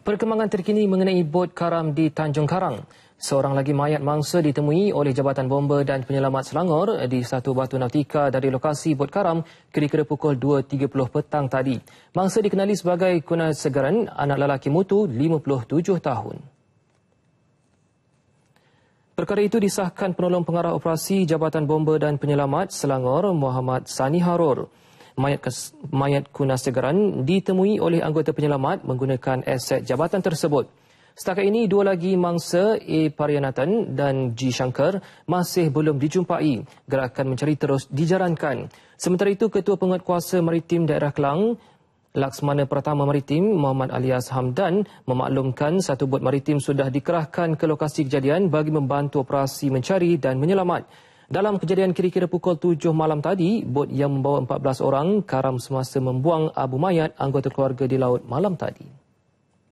Perkembangan terkini mengenai bot karam di Tanjung Karang. Seorang lagi mayat mangsa ditemui oleh Jabatan Bomba dan Penyelamat Selangor di satu batu nautika dari lokasi bot karam kira-kira pukul 2.30 petang tadi. Mangsa dikenali sebagai Kuna Segeran, anak lelaki mutu 57 tahun. Perkara itu disahkan penolong pengarah operasi Jabatan Bomba dan Penyelamat Selangor, Muhammad Sani Harur mayat, mayat kuna segeran ditemui oleh anggota penyelamat menggunakan aset jabatan tersebut. Setakat ini, dua lagi mangsa A. Parianatan dan G. Shankar masih belum dijumpai. Gerakan mencari terus dijarankan. Sementara itu, Ketua Penguatkuasa Maritim Daerah Kelang, Laksmana Pertama Maritim Muhammad Alias Hamdan memaklumkan satu bot maritim sudah dikerahkan ke lokasi kejadian bagi membantu operasi mencari dan menyelamat. Dalam kejadian kira-kira pukul 7 malam tadi, bot yang membawa 14 orang karam semasa membuang abu mayat anggota keluarga di laut malam tadi.